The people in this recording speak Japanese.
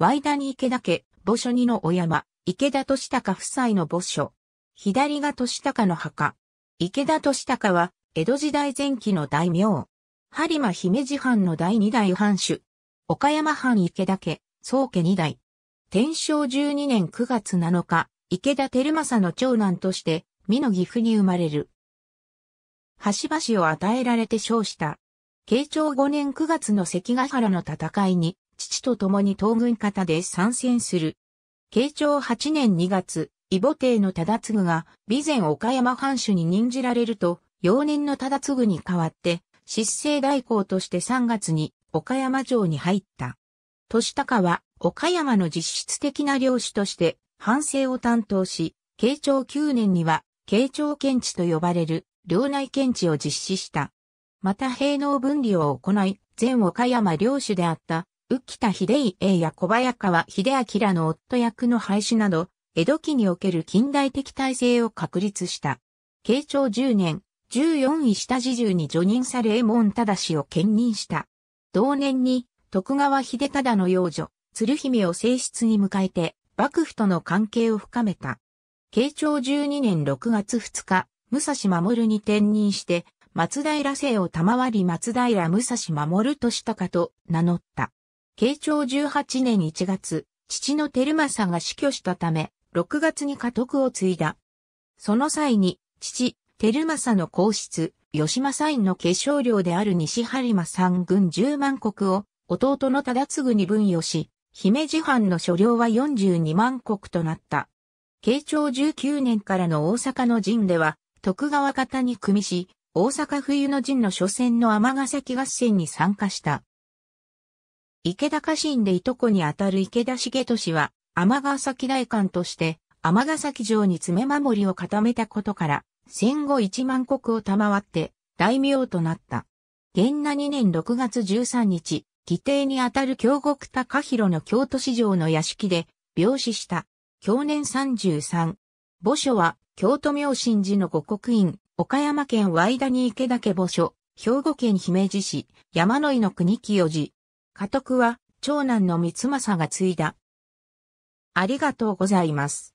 ワイダニ池田家、墓所二のお山、池田俊孝夫妻の墓所。左が俊孝の墓。池田俊孝は、江戸時代前期の大名。播磨姫路藩の第二代藩主。岡山藩池田家、宗家二代。天正十二年九月七日、池田照政の長男として、美の岐阜に生まれる。橋々を与えられて称した。慶長五年九月の関ヶ原の戦いに、父と共に東軍方で参戦する。慶長8年2月、異母帝の忠次が、備前岡山藩主に任じられると、幼年の忠次に代わって、失政代行として3月に岡山城に入った。年高は岡山の実質的な領主として藩政を担当し、慶長9年には慶長検地と呼ばれる領内検地を実施した。また平能分離を行い、全岡山領主であった浮田秀家や小早川秀明の夫役の廃止など、江戸期における近代的体制を確立した。慶長10年、14位下地中に除任され江門氏を兼任した。同年に、徳川秀忠の養女、鶴姫を正室に迎えて、幕府との関係を深めた。慶長12年6月2日、武蔵守に転任して、松平姓を賜り松平武蔵守としたかと名乗った。慶長18年1月、父の照正が死去したため、6月に家督を継いだ。その際に、父、照正の皇室、吉政院の継承領である西張馬三軍10万国を、弟の忠次に分与し、姫路藩の所領は42万国となった。慶長19年からの大阪の陣では、徳川方に組みし、大阪冬の陣の初戦の天ヶ崎合戦に参加した。池田家臣でいとこにあたる池田重氏は、天ヶ崎大官として、天ヶ崎城に詰め守りを固めたことから、戦後一万国を賜って、大名となった。元那2年6月13日、義弟にあたる京極高広の京都市場の屋敷で、病死した。京年33。墓所は、京都明神寺の五国院、岡山県ワイダニ池田家墓所、兵庫県姫路市、山野井の国清寺、家督は長男の三政が継いだ。ありがとうございます。